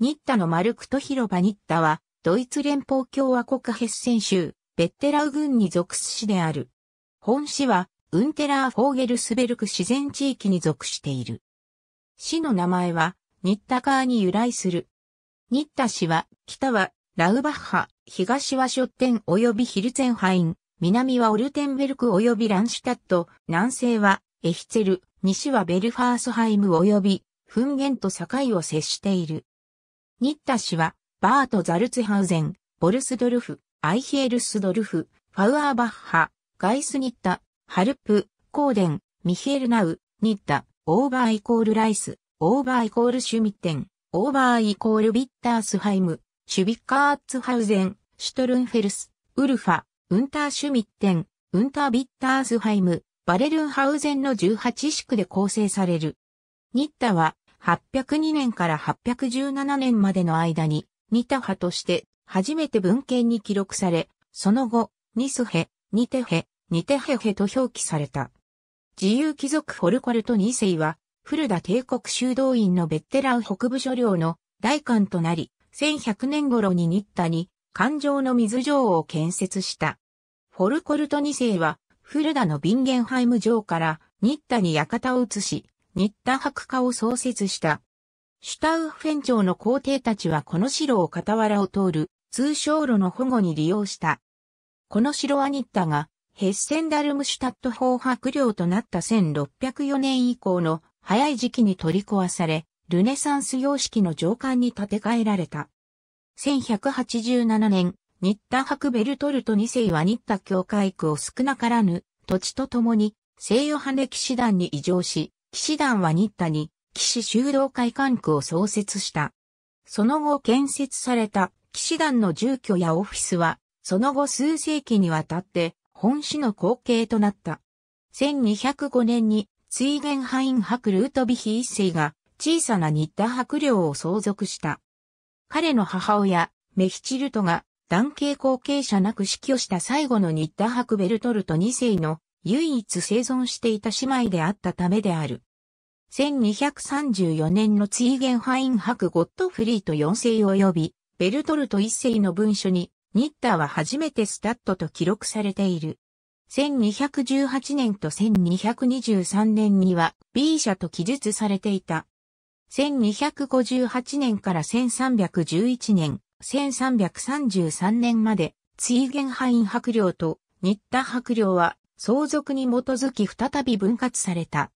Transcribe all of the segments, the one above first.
ニッタのマルクト広場ニッタは、ドイツ連邦共和国ヘッセン州、ベッテラウ郡に属す市である。本市は、ウンテラー・フォーゲルスベルク自然地域に属している。市の名前は、ニッタ川に由来する。ニッタ市は、北は、ラウバッハ、東はショッテン及びヒルツェンハイン、南はオルテンベルク及びランシュタット、南西は、エヒツェル、西はベルファースハイム及び、フンゲンと境を接している。ニッタ氏は、バート・ザルツハウゼン、ボルスドルフ、アイヒエルスドルフ、ファウアーバッハ、ガイスニッタ、ハルプ、コーデン、ミヒエルナウ、ニッタ、オーバーイコールライス、オーバーイコールシュミッテン、オーバーイコールビッタースハイム、シュビッカーツハウゼン、シュトルンフェルス、ウルファ、ウンターシュミッテン、ウンタービッタースハイム、バレルンハウゼンの18宿で構成される。ニッタは802年から817年までの間に、ニタ派として初めて文献に記録され、その後、ニスヘ、ニテヘ、ニテヘヘと表記された。自由貴族ホルコルト2世は、古田帝国修道院のベッテラン北部所領の大官となり、1100年頃にニッタに、環状の水城を建設した。ホルコルト2世は、古田のビンゲンハイム城からニッタに館を移し、日田白化を創設した。シュタウフェン朝の皇帝たちはこの城を傍らを通る通商路の保護に利用した。この城は日田がヘッセンダルムシュタット法白領となった1604年以降の早い時期に取り壊され、ルネサンス様式の上官に建て替えられた。1187年、日田白ベルトルト2世は日田教会区を少なからぬ土地とともに西洋派歴史団に移乗し、騎士団は新田に騎士修道会管区を創設した。その後建設された騎士団の住居やオフィスは、その後数世紀にわたって本市の光景となった。1205年に追元ハイン博ルートビヒ一世が小さな新田博領を相続した。彼の母親、メヒチルトが男系後継者なく死去した最後の新田博ベルトルト二世の唯一生存していた姉妹であったためである。1234年のツイーゲンハイン博ゴットフリート4世及び、ベルトルト1世の文書に、ニッターは初めてスタッドと記録されている。1218年と1223年には B 社と記述されていた。1258年から1311年、1333年まで、ツイーゲンハイン博領とニッタ博領は相続に基づき再び分割された。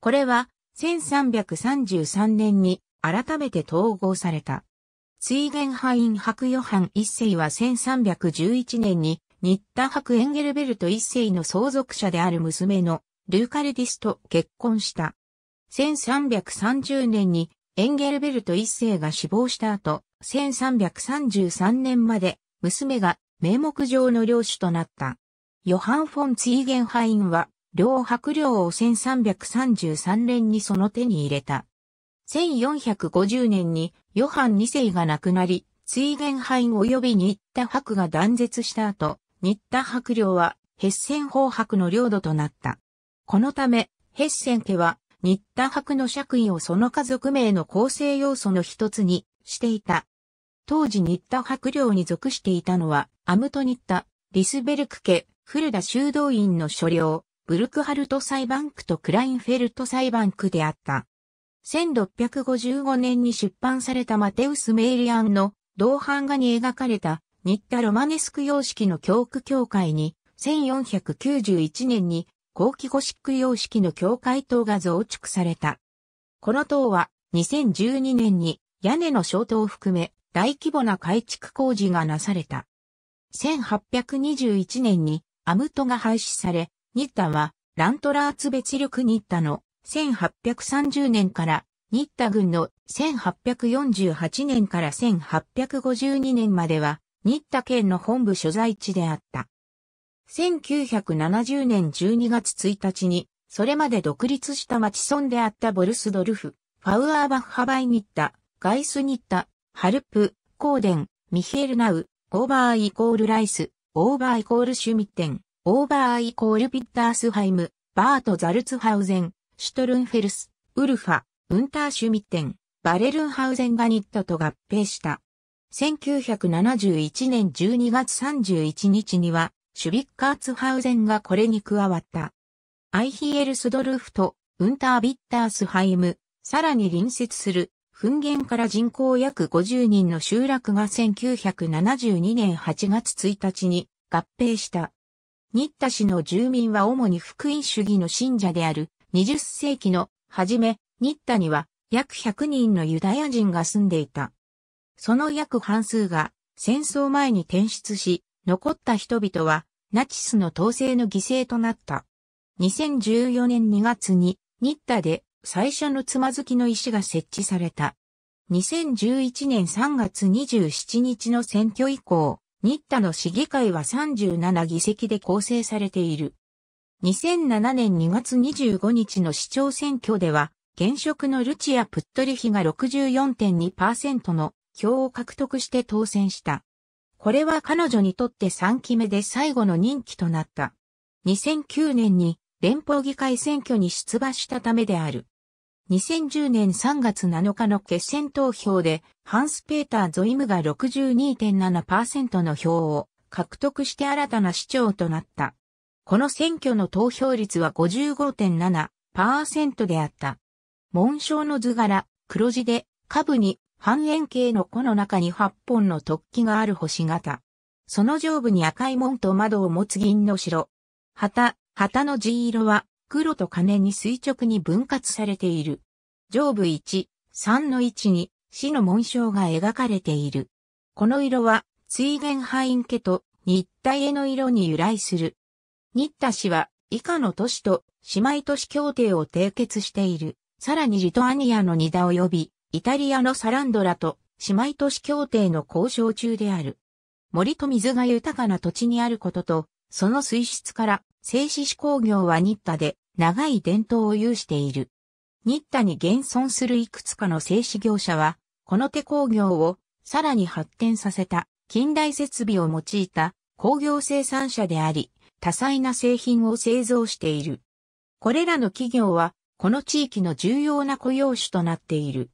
これは1333年に改めて統合された。追元派院白ヨハン一世は1311年にニッタ白エンゲルベルト一世の相続者である娘のルーカルディスと結婚した。1330年にエンゲルベルト一世が死亡した後、1333年まで娘が名目上の領主となった。ヨハン・フォン・ツイーゲンハインは両白領を1333年にその手に入れた。1450年にヨハン2世が亡くなり、追元藩及び新田白が断絶した後、新田白領はヘッセン法白の領土となった。このため、ヘッセン家は新田白の爵位をその家族名の構成要素の一つにしていた。当時新田白領に属していたのは、アムトニッタ、リスベルク家、古田修道院の所領、ブルクハルト裁判区とクラインフェルト裁判区であった。1655年に出版されたマテウス・メイリアンの銅版画に描かれたニッタ・ロマネスク様式の教区教会に1491年に後期ゴシック様式の教会塔が増築された。この塔は2012年に屋根の消灯を含め大規模な改築工事がなされた。1821年にアムトが廃止され、ニッタは、ラントラーツ別力ニッタの1830年からニッタ軍の1848年から1852年までは、ニッタ県の本部所在地であった。1970年12月1日に、それまで独立した町村であったボルスドルフ、ファウアーバッハバイニッタ、ガイスニッタ、ハルプ、コーデン、ミヒエルナウ、オーバーイコールライス、オーバーイコールシュミッテン、オーバーイコールビッタースハイム、バート・ザルツハウゼン、シュトルンフェルス、ウルファ、ウンターシュミッテン、バレルンハウゼンガニットと合併した。1971年12月31日には、シュビッカーツハウゼンがこれに加わった。アイヒエルスドルフとウンタービッタースハイム、さらに隣接する、噴源から人口約50人の集落が1972年8月1日に合併した。新田市の住民は主に福音主義の信者である20世紀の初め、新田には約100人のユダヤ人が住んでいた。その約半数が戦争前に転出し、残った人々はナチスの統制の犠牲となった。2014年2月に新田で最初のつまずきの石が設置された。2011年3月27日の選挙以降、日田の市議会は37議席で構成されている。2007年2月25日の市長選挙では、現職のルチア・プットリヒが64.2%の票を獲得して当選した。これは彼女にとって3期目で最後の任期となった。2009年に連邦議会選挙に出馬したためである。2010年3月7日の決選投票で、ハンス・ペーター・ゾイムが62.7%の票を獲得して新たな市長となった。この選挙の投票率は55.7%であった。紋章の図柄、黒字で、下部に半円形の弧の中に8本の突起がある星型。その上部に赤い門と窓を持つ銀の城。旗、旗の地色は黒と金に垂直に分割されている。上部1、3の位置に死の紋章が描かれている。この色は、追元範囲家と日体への色に由来する。日田氏は以下の都市と姉妹都市協定を締結している。さらにリトアニアのニダ及び、イタリアのサランドラと姉妹都市協定の交渉中である。森と水が豊かな土地にあることと、その水質から製紙工業は日田で長い伝統を有している。日田に現存するいくつかの製紙業者は、この手工業をさらに発展させた近代設備を用いた工業生産者であり、多彩な製品を製造している。これらの企業は、この地域の重要な雇用種となっている。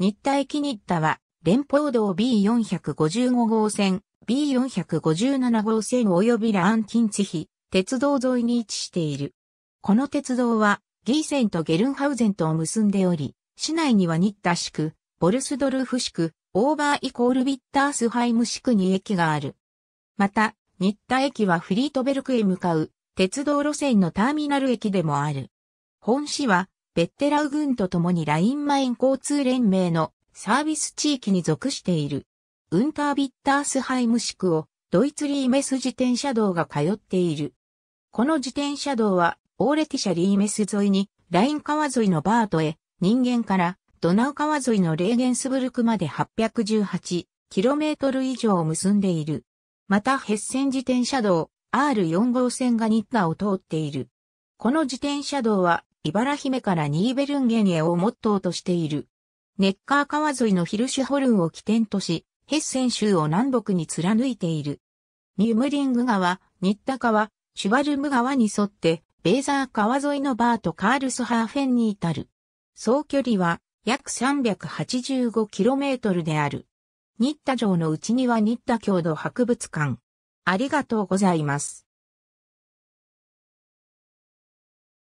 日田駅日田は、連邦道 B455 号線、B457 号線及びラキン近地比、鉄道沿いに位置している。この鉄道は、ギーセンとゲルンハウゼンとを結んでおり、市内にはニッタ市区、ボルスドルフ市区、オーバーイコールビッタースハイム市区に駅がある。また、ニッタ駅はフリートベルクへ向かう鉄道路線のターミナル駅でもある。本市は、ベッテラウ郡と共にラインマイン交通連盟のサービス地域に属している。ウンタービッタースハイム市区をドイツリーメス自転車道が通っている。この自転車道は、オーレティシャリーメス沿いに、ライン川沿いのバートへ、人間から、ドナウ川沿いのレーゲンスブルクまで 818km 以上を結んでいる。また、ヘッセン自転車道、R4 号線がニッダを通っている。この自転車道は、茨姫からニーベルンゲンへをモットーとしている。ネッカー川沿いのヒルシュホルンを起点とし、ヘッセン州を南北に貫いている。ニュムリング川、ニッタ川、シュワルム川に沿って、ベーザー川沿いのバーとカールスハーフェンに至る。総距離は約 385km である。ニッタ城のうちにはニッタ郷土博物館。ありがとうございます。